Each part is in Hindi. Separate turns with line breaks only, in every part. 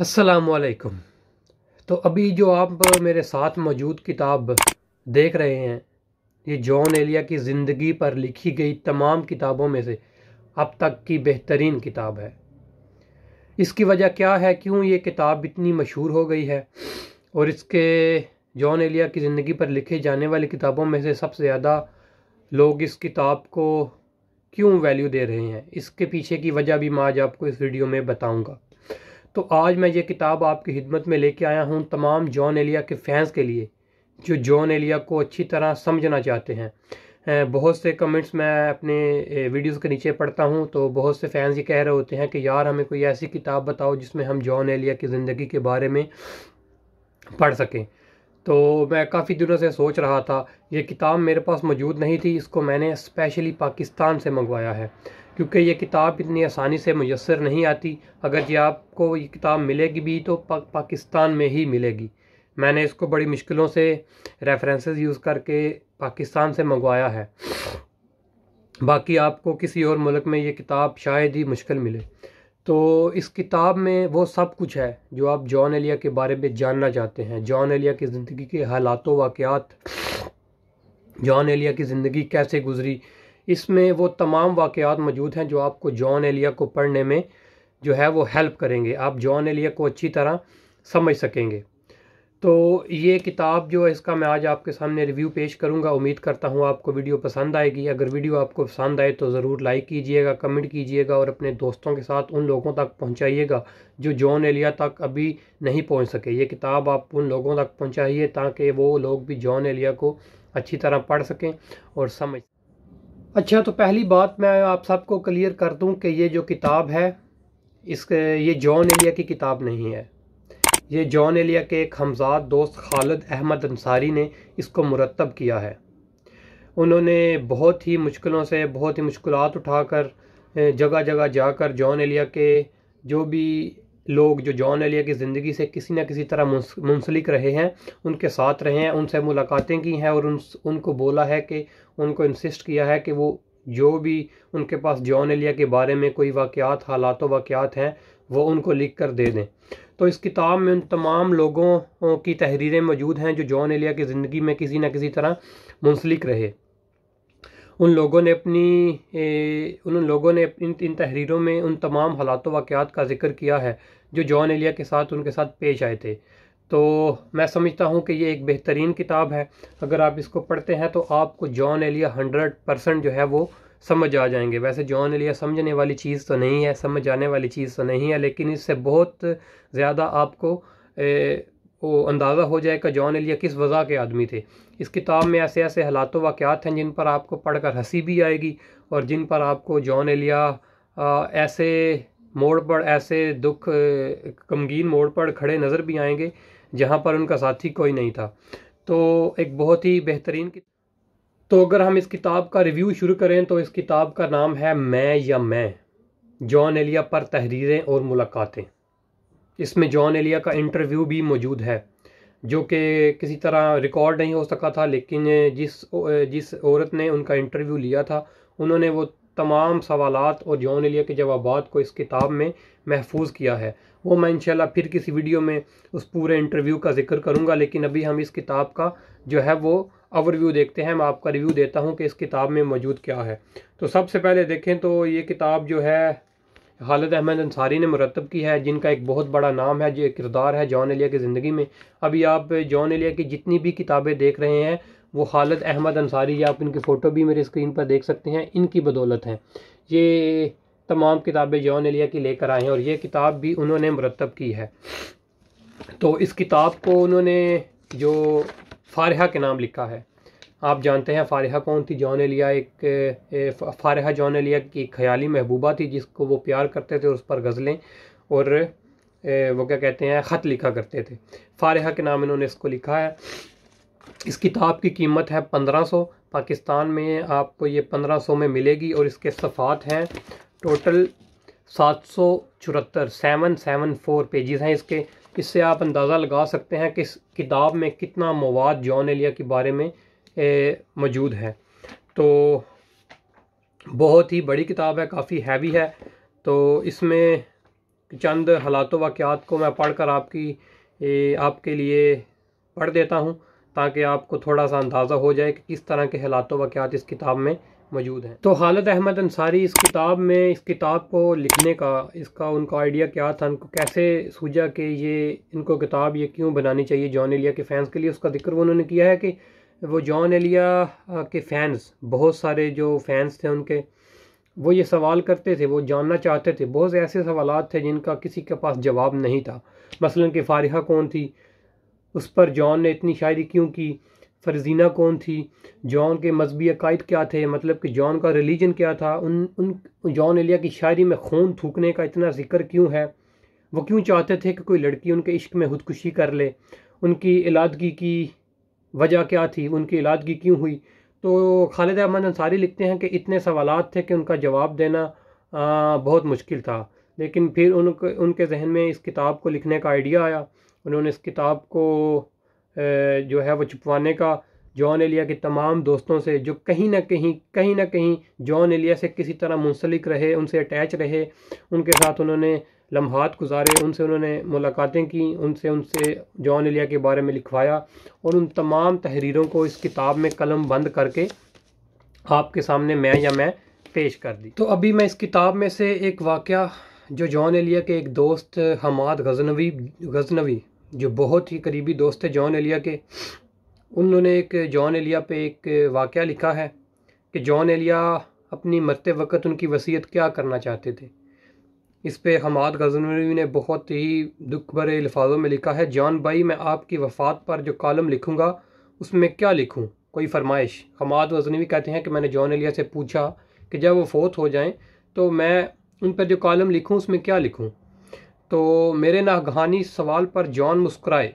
असलकम तो अभी जो आप मेरे साथ मौजूद किताब देख रहे हैं ये जॉन एलिया की ज़िंदगी पर लिखी गई तमाम किताबों में से अब तक की बेहतरीन किताब है इसकी वजह क्या है क्यों ये किताब इतनी मशहूर हो गई है और इसके जॉन एलिया की ज़िंदगी पर लिखे जाने वाली किताबों में से सबसे ज़्यादा लोग इस किताब को क्यों वैल्यू दे रहे हैं इसके पीछे की वजह भी मैं आज आपको इस वीडियो में बताऊँगा तो आज मैं ये किताब आपकी खिदमत में लेके आया हूँ तमाम जॉन एलिया के फैंस के लिए जो जॉन एलिया को अच्छी तरह समझना चाहते हैं बहुत से कमेंट्स मैं अपने वीडियोस के नीचे पढ़ता हूँ तो बहुत से फैंस ये कह रहे होते हैं कि यार हमें कोई ऐसी किताब बताओ जिसमें हम जॉन एलिया की ज़िंदगी के बारे में पढ़ सकें तो मैं काफ़ी दिनों से सोच रहा था ये किताब मेरे पास मौजूद नहीं थी इसको मैंने स्पेशली पाकिस्तान से मंगवाया है क्योंकि ये किताब इतनी आसानी से मैसर नहीं आती अगर ये आपको ये किताब मिलेगी भी तो पा, पाकिस्तान में ही मिलेगी मैंने इसको बड़ी मुश्किलों से रेफरेंसेस यूज़ करके पाकिस्तान से मंगवाया है बाकी आपको किसी और मुल्क में ये किताब शायद ही मुश्किल मिले तो इस किताब में वो सब कुछ है जो आप जॉन एलिया के बारे में जानना चाहते हैं जॉन एलिया की ज़िंदगी के हालात वाक़ात जॉन एलिया की ज़िंदगी कैसे गुजरी इसमें वो तमाम वाक़ात मौजूद हैं जो आपको जॉन एलिया को पढ़ने में जो है वो हेल्प करेंगे आप जॉन एलिया को अच्छी तरह समझ सकेंगे तो ये किताब जो है इसका मैं आज आपके सामने रिव्यू पेश करूंगा उम्मीद करता हूं आपको वीडियो पसंद आएगी अगर वीडियो आपको पसंद आए तो ज़रूर लाइक कीजिएगा कमेंट कीजिएगा और अपने दोस्तों के साथ उन लोगों तक पहुंचाइएगा जो जॉन एलिया तक अभी नहीं पहुंच सके ये किताब आप उन लोगों तक पहुँचाइए ताकि वो लोग भी जॉन एलिया को अच्छी तरह पढ़ सकें और समझ अच्छा तो पहली बात मैं आप सबको क्लियर कर दूं कि ये जो किताब है इस ये जॉन एलिया की किताब नहीं है ये जॉन एलिया के एक हमजाद दोस्त खालिद अहमद अंसारी ने इसको मुरतब किया है उन्होंने बहुत ही मुश्किलों से बहुत ही मुश्किल उठाकर जगह जगह जाकर जॉन एलिया के जो भी लोग जो जॉन एलिया की ज़िंदगी से किसी न किसी तरह मुंसलिक रहे हैं उनके साथ रहे हैं उनसे मुलाकातें की हैं और उन उनको बोला है कि उनको इंसिस्ट किया है कि वो जो भी उनके पास जॉन एलिया के बारे में कोई वाक़ात हालात वाक़ात हैं वो उनको लिख कर दे दें तो इस किताब में उन तमाम लोगों की तहरीरें मौजूद हैं जो जॉन एलिया की ज़िंदगी में किसी न किसी तरह मुंसलिक रहे उन लोगों ने अपनी उन लोगों ने इन इन तहरीरों में उन तमाम हालात वाक़ात का जिक्र किया है जो जॉन एलिया के साथ उनके साथ पेश आए थे तो मैं समझता हूँ कि ये एक बेहतरीन किताब है अगर आप इसको पढ़ते हैं तो आपको जॉन एलिया हंड्रेड परसेंट जो है वो समझ आ जाएंगे वैसे जॉन एलिया समझने वाली चीज़ तो नहीं है समझ आने वाली चीज़ तो नहीं है लेकिन इससे बहुत ज़्यादा आपको वो अंदाज़ा हो जाए कि जॉन एलिया किस वजह के आदमी थे इस किताब में ऐसे ऐसे हालात वाक़ात हैं जिन पर आपको पढ़ कर हंसी भी आएगी और जिन पर आपको जॉन एलिया ऐसे मोड़ पर ऐसे दुख गमगीन मोड़ पर खड़े नज़र भी आएंगे जहाँ पर उनका साथी कोई नहीं था तो एक बहुत ही बेहतरीन तो अगर हम इस किताब का रिव्यू शुरू करें तो इस किताब का नाम है मैं या मैं जॉन एलिया पर तहरीरें और मुलाकातें इसमें जॉन एलिया का इंटरव्यू भी मौजूद है जो कि किसी तरह रिकॉर्ड नहीं हो सका था लेकिन जिस जिस औरत ने उनका इंटरव्यू लिया था उन्होंने वो तमाम सवाल और जॉन एलिया के जवाब को इस किताब में महफूज किया है वो मैं इनशाला फिर किसी वीडियो में उस पूरे इंटरव्यू का जिक्र करूँगा लेकिन अभी हम इस किताब का जो है वो ओवरव्यू देखते हैं मैं आपका रिव्यू देता हूँ कि इस किताब में मौजूद क्या है तो सबसे पहले देखें तो ये किताब जो है खालिद अहमद अंसारी ने मुरतब की है जिनका एक बहुत बड़ा नाम है जो एक किरदार है जॉन एलिया की ज़िंदगी में अभी आप जॉन एलिया की जितनी भी किताबें देख रहे हैं वो खालिद अहमद अंसारी या आप इनकी फ़ोटो भी मेरे स्क्रीन पर देख सकते हैं इनकी बदौलत हैं ये तमाम किताबें जॉन एलिया की लेकर आए हैं और ये किताब भी उन्होंने मुरतब की है तो इस किताब को उन्होंने जो फारहा के नाम लिखा है आप जानते हैं फारहा कौन थी जॉन एलिया एक फारहा जॉन एलिया की ख्याली महबूबा थी जिसको वो प्यार करते थे उस पर गज़लें और वो क्या कहते हैं ख़त लिखा करते थे फारहा के नाम इन्होंने इसको लिखा है इस किताब की कीमत है पंद्रह सौ पाकिस्तान में आपको ये पंद्रह सौ में मिलेगी और इसके सफ़ात हैं टोटल सात सौ चुहत्तर सेवन सेवन फोर पेजेस हैं इसके इससे आप अंदाज़ा लगा सकते हैं कि इस किताब में कितना मवाद जॉन एलिया के बारे में मौजूद हैं तो बहुत ही बड़ी किताब है काफ़ी हैवी है तो इसमें चंद हालात वाक़ात को मैं पढ़कर आपकी ए, आपके लिए पढ़ देता हूँ ताकि आपको थोड़ा सा अंदाज़ा हो जाए कि किस तरह के हालात वाक़ात इस किताब में मौजूद हैं तो हालत अहमद अंसारी इस किताब में इस किताब को लिखने का इसका उनका आइडिया क्या था उनको कैसे सूझा कि ये इनको किताब ये क्यों बनानी चाहिए जॉन एलिया के फैंस के लिए उसका जिक्र उन्होंने किया है कि वो जॉन एलिया के फैंस बहुत सारे जो फैंस थे उनके वो ये सवाल करते थे वो जानना चाहते थे बहुत ऐसे सवाल थे जिनका किसी के पास जवाब नहीं था मसलन कि फारिहा कौन थी उस पर जॉन ने इतनी शायरी क्यों की फरजीना कौन थी जॉन के मजहबी अकायद क्या थे मतलब कि जॉन का रिलीजन क्या था उन उन जॉन एलिया की शायरी में खून थूकने का इतना जिक्र क्यों है वो क्यों चाहते थे कि कोई लड़की उनके इश्क में खुदकुशी कर ले उनकी इलादगी की वजह क्या थी उनकी इलादगी क्यों हुई तो खालिद अहमद अंसारी लिखते हैं कि इतने सवाल थे कि उनका जवाब देना आ, बहुत मुश्किल था लेकिन फिर उनके उनके जहन में इस किताब को लिखने का आइडिया आया उन्होंने इस किताब को ए, जो है वो छुपवाने का जॉन एलिया के तमाम दोस्तों से जो कहीं ना कहीं कहीं ना कहीं जॉन एलिया से किसी तरह मुंसलिक रहे उनसे अटैच रहे उनके साथ उन्होंने लम्हात गुजारे उनसे उन्होंने मुलाकातें की उनसे उनसे जॉन एलिया के बारे में लिखवाया और उन तमाम तहरीरों को इस किताब में कलम बंद करके आपके सामने मैं या मैं पेश कर दी तो अभी मैं इस किताब में से एक वाक़ जो जॉन एलिया के एक दोस्त हमाद गजनवी गजनवी जो बहुत ही करीबी दोस्त है जॉन एलिया के उन्होंने एक जॉन एलिया पे एक वाक़ लिखा है कि जॉन एलिया अपनी मरते वक्त उनकी वसीयत क्या करना चाहते थे इस पर हमाद गजनवी ने बहुत ही दुख भरे अल्फाजों में लिखा है जान भाई मैं आपकी वफ़ात पर जो कॉलम लिखूँगा उसमें क्या लिखूँ कोई फरमाइश हमाद गजनवी कहते हैं कि मैंने जॉन एलिया से पूछा कि जब वो फोत हो जाएं तो मैं उन पर जो कॉलम लिखूँ उसमें क्या लिखूँ तो मेरे नागहानी सवाल पर जॉन मुस्कराए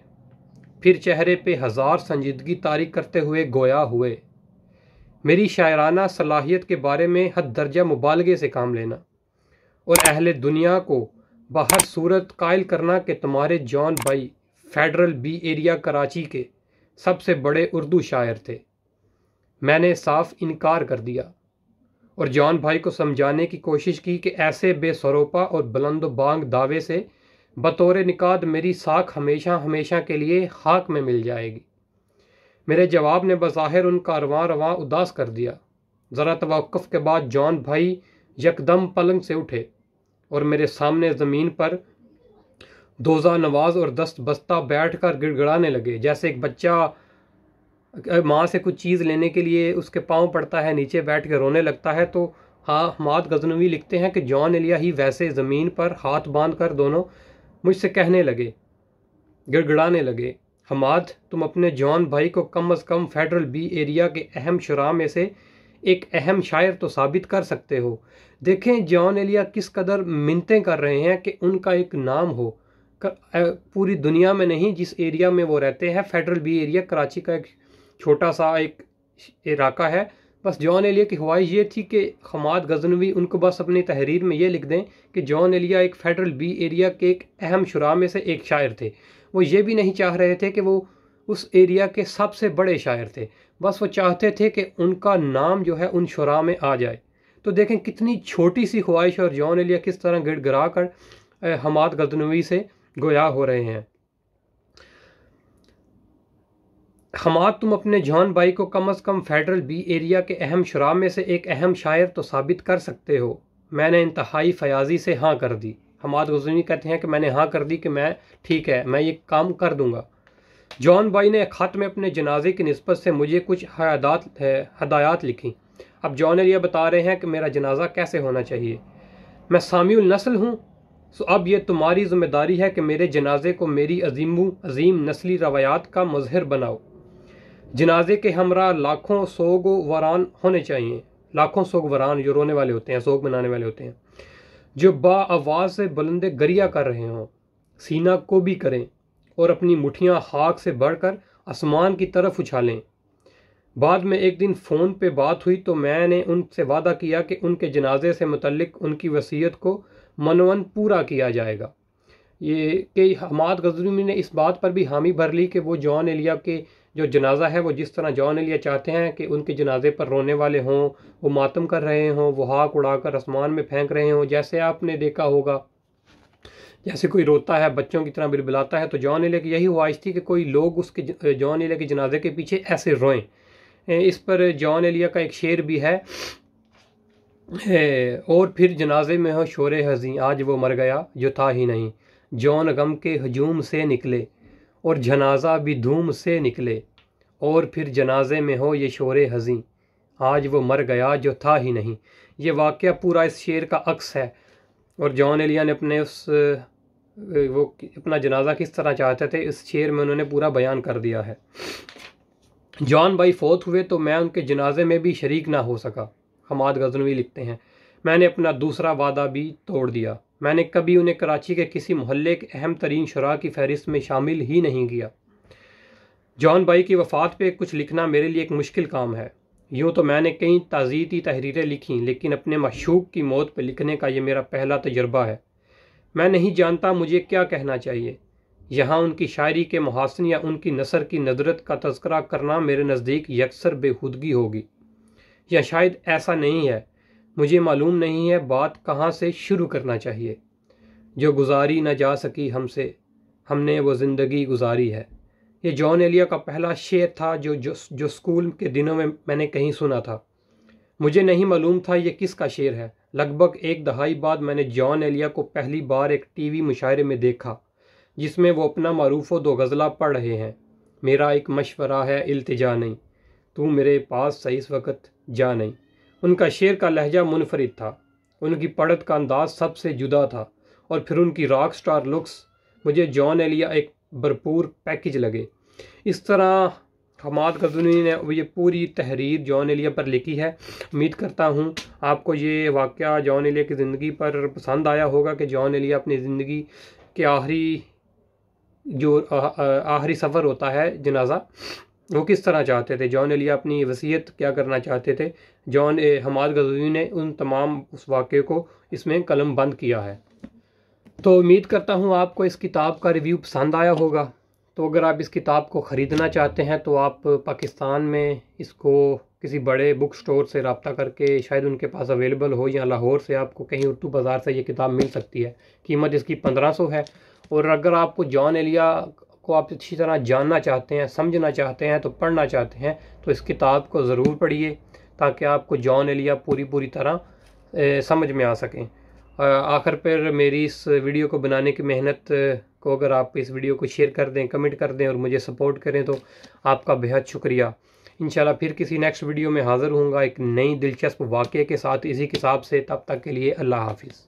फिर चेहरे पर हज़ार संजीदगी तारीख करते हुए गोया हुए मेरी शायराना सलाहियत के बारे में हद दर्जा मुबालगे से काम लेना और अहल दुनिया को बाहर सूरत कायल करना के तुम्हारे जॉन भाई फेडरल बी एरिया कराची के सबसे बड़े उर्दू शायर थे मैंने साफ इनकार कर दिया और जॉन भाई को समझाने की कोशिश की कि ऐसे बेसरोपा और बुलंद बांग दावे से बतौर निकाद मेरी साख हमेशा हमेशा के लिए हाक में मिल जाएगी मेरे जवाब ने बज़ाहिर उनका रवा रवा उदास कर दिया ज़रा तवक़ के बाद जॉन भाई यकदम पलंग से उठे और मेरे सामने ज़मीन पर दोजा नवाज और दस्त बस्ता बैठ कर गिड़गड़ाने लगे जैसे एक बच्चा माँ से कुछ चीज़ लेने के लिए उसके पाँव पड़ता है नीचे बैठ के रोने लगता है तो हाँ हमाद गजनवी लिखते हैं कि जॉन एलिया ही वैसे ज़मीन पर हाथ बांध कर दोनों मुझसे कहने लगे गिड़गड़ाने लगे हमाद तुम अपने जॉन भाई को कम अज़ कम फेडरल बी एरिया के अहम शुरा में से एक अहम शायर तो साबित कर सकते हो देखें जॉन एलिया किस कदर मिनतें कर रहे हैं कि उनका एक नाम हो पूरी दुनिया में नहीं जिस एरिया में वो रहते हैं फेडरल बी एरिया कराची का एक छोटा सा एक इलाका है बस जॉन एलिया की ख्वाहिश ये थी कि हमाद गजनवी उनको बस अपनी तहरीर में ये लिख दें कि जॉन एलिया एक फेडरल बी एरिया के एक अहम शुरा में से एक शायर थे वो ये भी नहीं चाह रहे थे कि वो उस एरिया के सबसे बड़े शायर थे बस वो चाहते थे कि उनका नाम जो है उन शुरा में आ जाए तो देखें कितनी छोटी सी ख्वाहिश और जॉन एलिया किस तरह गिड़ गिरा कर हमाद गदनवी से गोया हो रहे हैं हमाद तुम अपने जॉन भाई को कम अज़ कम फेडरल बी एरिया के अहम शुरा में से एक अहम शायर तो साबित कर सकते हो मैंने इंतहाई फयाजी से हाँ कर दी हमाद गजनवी कहते हैं कि मैंने हाँ कर दी कि मैं ठीक है मैं ये काम कर दूंगा जॉन भाई ने ख़त में अपने जनाजे की नस्बत से मुझे कुछ हयादात हदायत लिखी अब जॉन यह बता रहे हैं कि मेरा जनाजा कैसे होना चाहिए मैं सामील नस्ल हूँ सो अब यह तुम्हारी जिम्मेदारी है कि मेरे जनाजे को मेरी अजीम अजीम नस्ली रवायात का मजहर बनाओ जनाजे के हमरा लाखों सोग वरान होने चाहिए लाखों सोग वरान जो रोने वाले होते हैं सोग मनाने वाले होते हैं जो बा आवाज़ से बुलंद गरिया कर रहे हों सीना को भी करें और अपनी मुठियाँ हाक से कर आसमान की तरफ उछालें बाद में एक दिन फ़ोन पे बात हुई तो मैंने उनसे वादा किया कि उनके जनाजे से मतलब उनकी वसीयत को मनवन पूरा किया जाएगा ये कि हमाद गजरूमी ने इस बात पर भी हामी भर ली कि वो जॉन एलिया के जो जनाजा है वो जिस तरह जॉन एलिया चाहते हैं कि उनके जनाजे पर रोने वाले हों वो मातम कर रहे हों वो हाक उड़ाकर आसमान में फेंक रहे हों जैसे आपने देखा होगा जैसे कोई रोता है बच्चों की तरह बिलबिलाता है तो जॉन एले की यही ख्वाहिश थी कि कोई लोग उसके जॉन एले के जनाजे के पीछे ऐसे रोएं इस पर जॉन एलिया का एक शेर भी है और फिर जनाजे में हो शोर हज़ी आज वो मर गया जो था ही नहीं जॉन गम के हजूम से निकले और जनाजा भी धूम से निकले और फिर जनाजे में हो ये शोर हज़ी आज वो मर गया जो था ही नहीं ये वाक़ पूरा इस शेर का अक्स है और जॉन एलिया ने अपने उस वो अपना जनाजा किस तरह चाहते थे इस शेर में उन्होंने पूरा बयान कर दिया है जॉन भाई फोत हुए तो मैं उनके जनाजे में भी शरीक ना हो सका हमाद गजनवी लिखते हैं मैंने अपना दूसरा वादा भी तोड़ दिया मैंने कभी उन्हें कराची के किसी मोहल्ले के अहम तरीन शरा की फहरिस्त में शामिल ही नहीं किया जॉन भाई की वफ़ात पे कुछ लिखना मेरे लिए एक मुश्किल काम है यूँ तो मैंने कई ताज़ीती तहरीरें लिखीं लेकिन अपने मशूक की मौत पर लिखने का ये मेरा पहला तजर्बा है मैं नहीं जानता मुझे क्या कहना चाहिए यहाँ उनकी शायरी के मुहासन या उनकी नसर की नदरत का तस्करा करना मेरे नज़दीक यकसर बेहूदगी होगी या शायद ऐसा नहीं है मुझे मालूम नहीं है बात कहाँ से शुरू करना चाहिए जो गुजारी न जा सकी हमसे हमने वो ज़िंदगी गुजारी है ये जॉन एलिया का पहला शेर था जो जो, जो स्कूल के दिनों में मैंने कहीं सुना था मुझे नहीं मालूम था ये किसका शेर है लगभग एक दहाई बाद मैंने जॉन एलिया को पहली बार एक टीवी मुशायरे में देखा जिसमें वो अपना मरूफ दो गज़ला पढ़ रहे हैं मेरा एक मशवरा है अल्तजा नहीं तू मेरे पास सही इस वक्त जा नहीं उनका शेर का लहजा मुनफरद था उनकी पढ़त का अंदाज सबसे जुदा था और फिर उनकी रॉक स्टार लुक्स मुझे जॉन एलिया एक भरपूर पैकेज लगे इस तरह हमाद गजनी ने ये पूरी तहरीर जॉन एलिया पर लिखी है उम्मीद करता हूँ आपको ये वाक़ जॉन एलिया की ज़िंदगी पर पसंद आया होगा कि जॉन एलिया अपनी ज़िंदगी के आखिरी जो आखिरी सफ़र होता है जनाजा वो किस तरह चाहते थे जॉन एलिया अपनी वसीयत क्या करना चाहते थे जॉन हमाद गजनी ने उन तमाम उस वाक़े को इसमें कलम बंद किया है तो उम्मीद करता हूँ आपको इस किताब का रिव्यू पसंद आया होगा तो अगर आप इस किताब को ख़रीदना चाहते हैं तो आप पाकिस्तान में इसको किसी बड़े बुक स्टोर से रबता करके शायद उनके पास अवेलेबल हो या लाहौर से आपको कहीं उर्दू बाज़ार से ये किताब मिल सकती है कीमत इसकी पंद्रह सौ है और अगर आपको जॉन एलिया को आप अच्छी तरह जानना चाहते हैं समझना चाहते हैं तो पढ़ना चाहते हैं तो इस किताब को ज़रूर पढ़िए ताकि आपको जॉन एलिया पूरी पूरी तरह समझ में आ सकें आखिर पर मेरी इस वीडियो को बनाने की मेहनत को अगर आप इस वीडियो को शेयर कर दें कमेंट कर दें और मुझे सपोर्ट करें तो आपका बेहद शुक्रिया इंशाल्लाह फिर किसी नेक्स्ट वीडियो में हाज़िर हूँगा एक नई दिलचस्प वाक़े के साथ इसी के हिसाब से तब तक के लिए अल्लाह हाफिज़